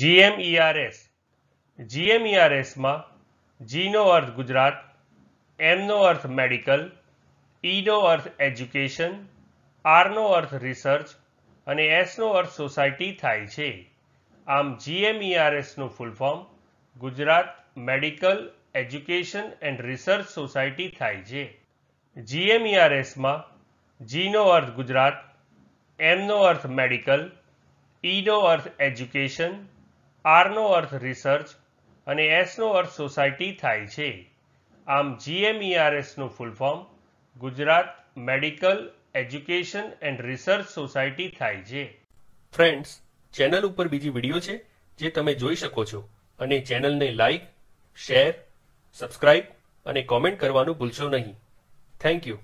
GMERS જીએમઈઆરએસમાં જીનો અર્થ ગુજરાત એમનો અર્થ મેડિકલ ઈનો e અર્થ એજ્યુકેશન આરનો અર્થ રિસર્ચ અને એસનો અર્થ સોસાયટી થાય છે આમ જીએમઈઆરએસનું full form Gujarat medical education and research society થાય છે જીએમઈઆરએસમાં e જીનો અર્થ ગુજરાત એમનો અર્થ મેડિકલ ઈનો e અર્થ એજ્યુકેશન આરનો અર્થ રિસર્ચ અને એસનો અર્થ સોસાયટી થાય છે આમ જીએમઈઆરએસનું full form Gujarat medical education and research society થાય છે ફ્રેન્ડ્સ ચેનલ ઉપર બીજી વિડીયો છે જે તમે જોઈ શકો છો અને ચેનલને લાઇક શેર સબસ્ક્રાઇબ અને કોમેન્ટ કરવાનું ભૂલશો નહીં થેન્ક યુ